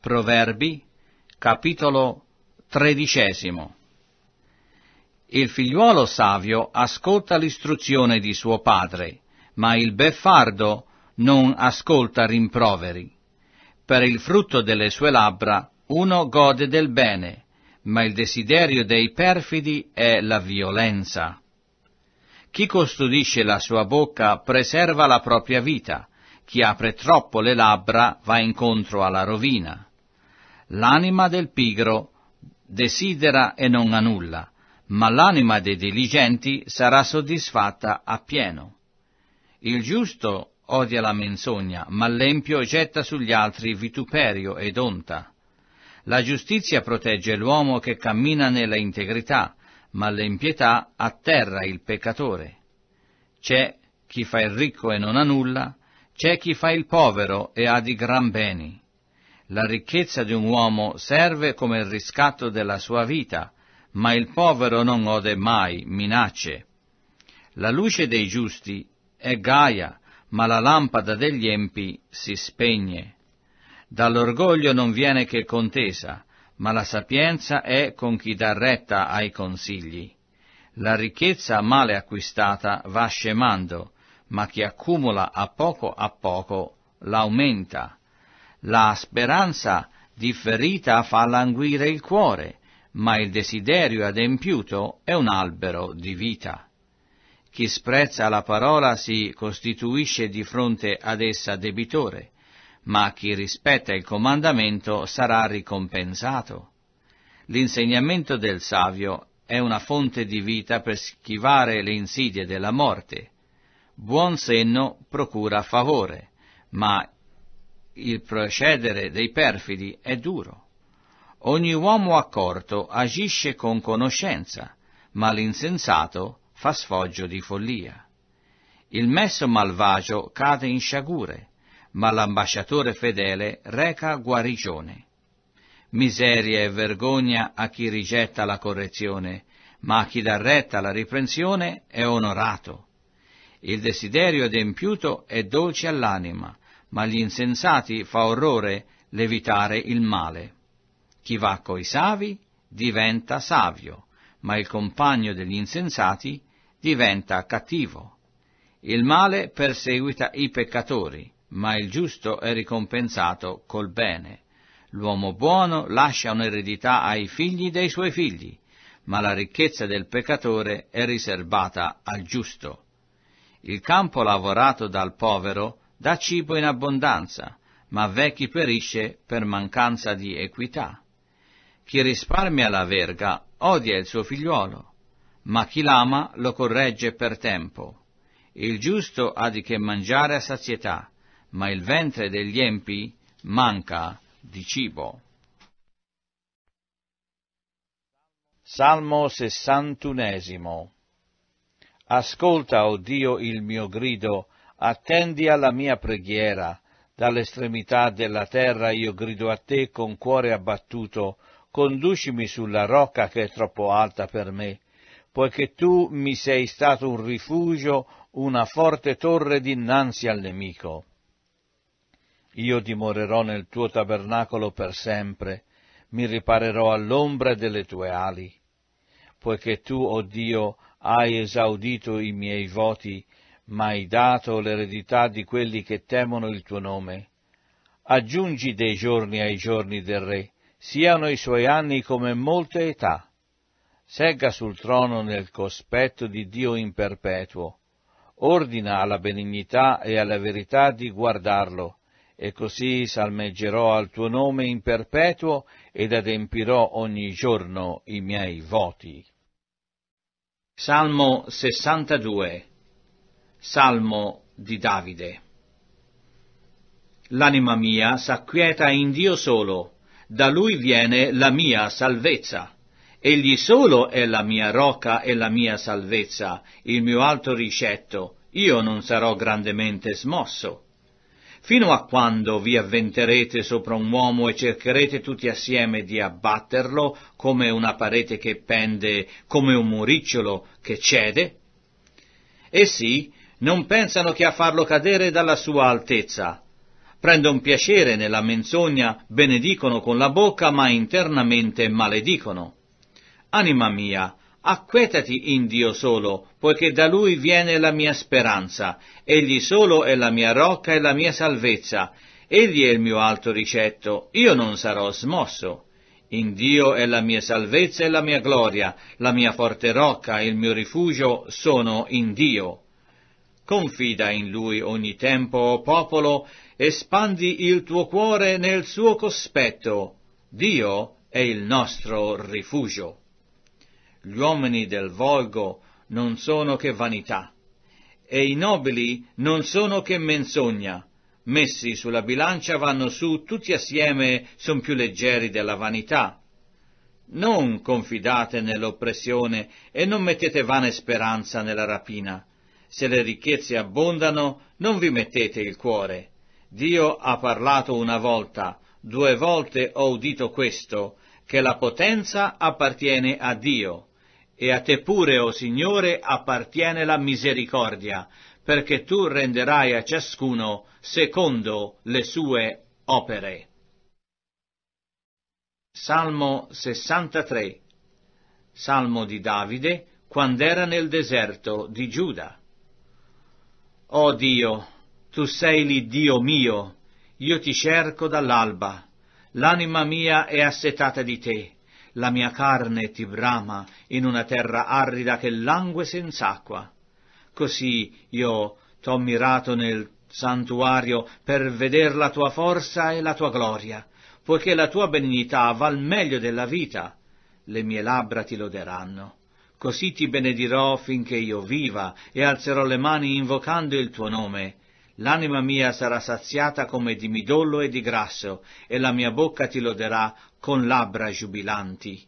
Proverbi, capitolo tredicesimo. Il figliuolo savio ascolta l'istruzione di suo padre, ma il beffardo non ascolta rimproveri. Per il frutto delle sue labbra uno gode del bene, ma il desiderio dei perfidi è la violenza. Chi custodisce la sua bocca preserva la propria vita, chi apre troppo le labbra va incontro alla rovina. L'anima del pigro desidera e non ha nulla, ma l'anima dei diligenti sarà soddisfatta appieno. Il giusto odia la menzogna, ma l'empio getta sugli altri vituperio ed onta. La giustizia protegge l'uomo che cammina nella integrità, ma l'impietà atterra il peccatore. C'è chi fa il ricco e non ha nulla, c'è chi fa il povero e ha di gran beni. La ricchezza di un uomo serve come il riscatto della sua vita, ma il povero non ode mai minacce. La luce dei giusti è gaia, ma la lampada degli empi si spegne. Dall'orgoglio non viene che contesa, ma la sapienza è con chi dà retta ai consigli. La ricchezza male acquistata va scemando, ma chi accumula a poco a poco l'aumenta. La speranza differita fa languire il cuore, ma il desiderio adempiuto è un albero di vita. Chi sprezza la parola si costituisce di fronte ad essa debitore, ma chi rispetta il comandamento sarà ricompensato. L'insegnamento del savio è una fonte di vita per schivare le insidie della morte. Buon senno procura favore, ma il procedere dei perfidi è duro. Ogni uomo accorto agisce con conoscenza, ma l'insensato fa sfoggio di follia. Il messo malvagio cade in sciagure, ma l'ambasciatore fedele reca guarigione. Miseria e vergogna a chi rigetta la correzione, ma a chi dà retta la riprensione è onorato. Il desiderio adempiuto è dolce all'anima, ma agli insensati fa orrore levitare il male. Chi va coi savi diventa savio, ma il compagno degli insensati diventa cattivo. Il male perseguita i peccatori, ma il giusto è ricompensato col bene. L'uomo buono lascia un'eredità ai figli dei suoi figli, ma la ricchezza del peccatore è riservata al giusto. Il campo lavorato dal povero dà cibo in abbondanza, ma vecchi perisce per mancanza di equità. Chi risparmia la verga odia il suo figliuolo, ma chi l'ama lo corregge per tempo. Il giusto ha di che mangiare a sazietà, ma il ventre degli empi manca di cibo. Salmo sessantunesimo Ascolta, o oh Dio, il mio grido, Attendi alla mia preghiera. Dall'estremità della terra io grido a te con cuore abbattuto, conducimi sulla rocca che è troppo alta per me, poiché tu mi sei stato un rifugio, una forte torre dinanzi al nemico. Io dimorerò nel tuo tabernacolo per sempre, mi riparerò all'ombra delle tue ali, poiché tu, o oh Dio, hai esaudito i miei voti m'hai dato l'eredità di quelli che temono il tuo nome. Aggiungi dei giorni ai giorni del re, siano i suoi anni come molte età. Segga sul trono nel cospetto di Dio in perpetuo. Ordina alla benignità e alla verità di guardarlo, e così salmeggerò al tuo nome in perpetuo ed adempirò ogni giorno i miei voti. Salmo 62 Salmo di Davide. L'anima mia s'acquieta in Dio solo, da Lui viene la mia salvezza. Egli solo è la mia rocca e la mia salvezza, il mio alto ricetto, io non sarò grandemente smosso. Fino a quando vi avventerete sopra un uomo e cercherete tutti assieme di abbatterlo come una parete che pende, come un muricciolo che cede? E eh sì, non pensano che a farlo cadere dalla sua altezza. Prendono piacere nella menzogna, benedicono con la bocca, ma internamente maledicono. Anima mia, acquetati in Dio solo, poiché da Lui viene la mia speranza, Egli solo è la mia rocca e la mia salvezza, Egli è il mio alto ricetto, io non sarò smosso. In Dio è la mia salvezza e la mia gloria, la mia forte rocca e il mio rifugio sono in Dio. Confida in lui ogni tempo, o popolo, espandi il tuo cuore nel suo cospetto. Dio è il nostro rifugio. Gli uomini del volgo non sono che vanità, e i nobili non sono che menzogna. Messi sulla bilancia vanno su tutti assieme, son più leggeri della vanità. Non confidate nell'oppressione e non mettete vane speranza nella rapina se le ricchezze abbondano, non vi mettete il cuore. Dio ha parlato una volta, due volte ho udito questo, che la potenza appartiene a Dio, e a te pure, o oh Signore, appartiene la misericordia, perché tu renderai a ciascuno secondo le sue opere. Salmo 63 Salmo di Davide, quando era nel deserto di Giuda. Oh Dio, tu sei l'Iddio mio, io ti cerco dall'alba. L'anima mia è assetata di te, la mia carne ti brama in una terra arida che langue senz'acqua. Così io t'ho mirato nel santuario per veder la tua forza e la tua gloria, poiché la tua benignità val meglio della vita. Le mie labbra ti loderanno così ti benedirò finché io viva e alzerò le mani invocando il tuo nome. L'anima mia sarà saziata come di midollo e di grasso, e la mia bocca ti loderà con labbra giubilanti.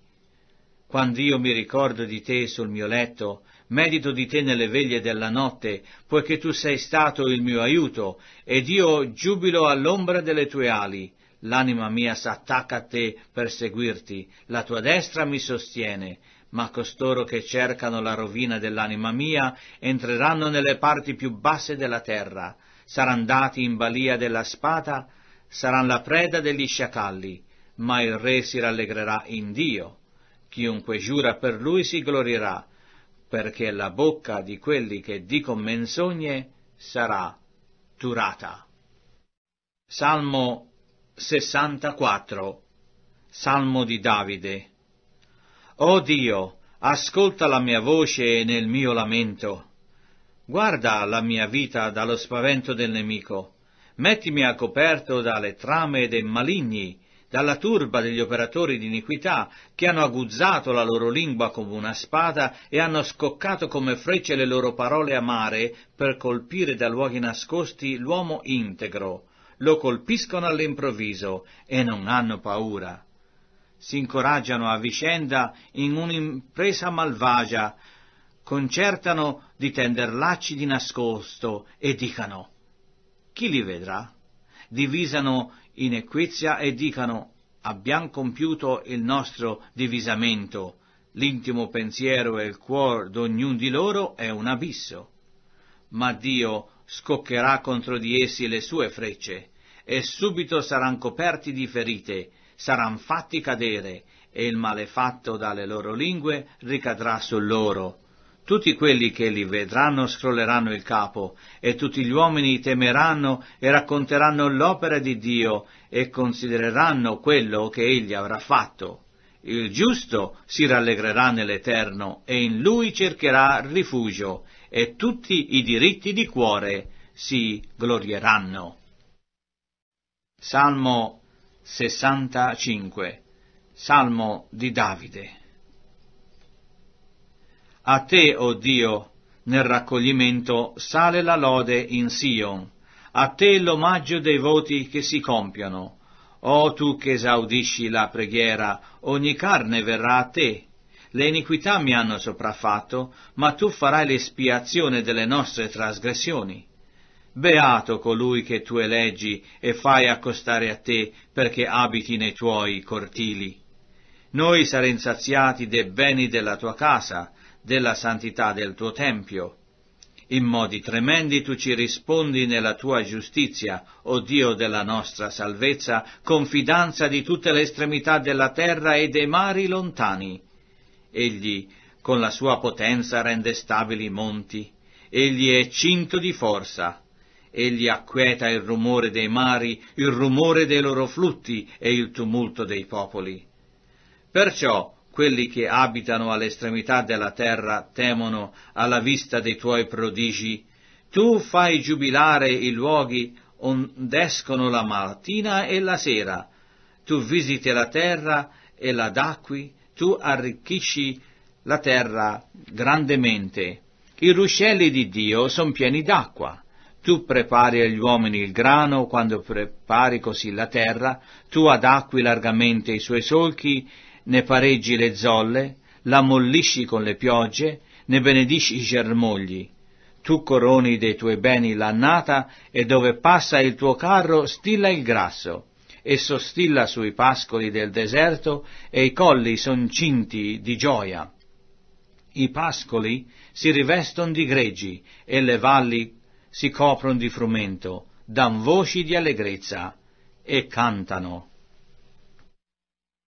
Quando io mi ricordo di te sul mio letto, medito di te nelle veglie della notte, poiché tu sei stato il mio aiuto, ed io giubilo all'ombra delle tue ali. L'anima mia s'attacca a te per seguirti, la tua destra mi sostiene, ma costoro che cercano la rovina dell'anima mia entreranno nelle parti più basse della terra, saranno dati in balia della spada, saranno la preda degli sciacalli, ma il re si rallegrerà in Dio. Chiunque giura per lui si glorirà, perché la bocca di quelli che dicono menzogne sarà turata. Salmo 64 Salmo di Davide Oh Dio, ascolta la mia voce nel mio lamento. Guarda la mia vita dallo spavento del nemico. Mettimi a coperto dalle trame dei maligni, dalla turba degli operatori di iniquità, che hanno aguzzato la loro lingua come una spada e hanno scoccato come frecce le loro parole amare per colpire da luoghi nascosti l'uomo integro. Lo colpiscono all'improvviso e non hanno paura si incoraggiano a vicenda in un'impresa malvagia, concertano di tender lacci di nascosto e dicano chi li vedrà? Divisano in equizia e dicano abbiamo compiuto il nostro divisamento, l'intimo pensiero e il cuore d'ognun di loro è un abisso. Ma Dio scoccherà contro di essi le sue frecce, e subito saranno coperti di ferite, saranno fatti cadere e il malefatto dalle loro lingue ricadrà su loro. Tutti quelli che li vedranno scrolleranno il capo, e tutti gli uomini temeranno e racconteranno l'opera di Dio e considereranno quello che egli avrà fatto. Il giusto si rallegrerà nell'Eterno e in lui cercherà rifugio, e tutti i diritti di cuore si glorieranno. Salmo 65 Salmo di Davide A te, o oh Dio, nel raccoglimento sale la lode in Sion, a te l'omaggio dei voti che si compiono. O tu che esaudisci la preghiera, ogni carne verrà a te. Le iniquità mi hanno sopraffatto, ma tu farai l'espiazione delle nostre trasgressioni. Beato colui che tu eleggi e fai accostare a te perché abiti nei tuoi cortili. Noi saremo saziati dei beni della tua casa, della santità del tuo tempio. In modi tremendi tu ci rispondi nella tua giustizia, o oh Dio della nostra salvezza, con fidanza di tutte le estremità della terra e dei mari lontani. Egli con la sua potenza rende stabili i monti, egli è cinto di forza Egli acqueta il rumore dei mari, il rumore dei loro flutti e il tumulto dei popoli. Perciò quelli che abitano all'estremità della terra temono alla vista dei tuoi prodigi. Tu fai giubilare i luoghi ond'escono la mattina e la sera. Tu visiti la terra e la dacqui, tu arricchisci la terra grandemente. I ruscelli di Dio sono pieni d'acqua tu prepari agli uomini il grano quando prepari così la terra, tu adacqui largamente i suoi solchi, ne pareggi le zolle, la mollisci con le piogge, ne benedisci i germogli. Tu coroni dei tuoi beni l'annata e dove passa il tuo carro stilla il grasso. Esso stilla sui pascoli del deserto e i colli son cinti di gioia. I pascoli si rivestono di greggi e le valli si coprono di frumento, dan voci di allegrezza e cantano.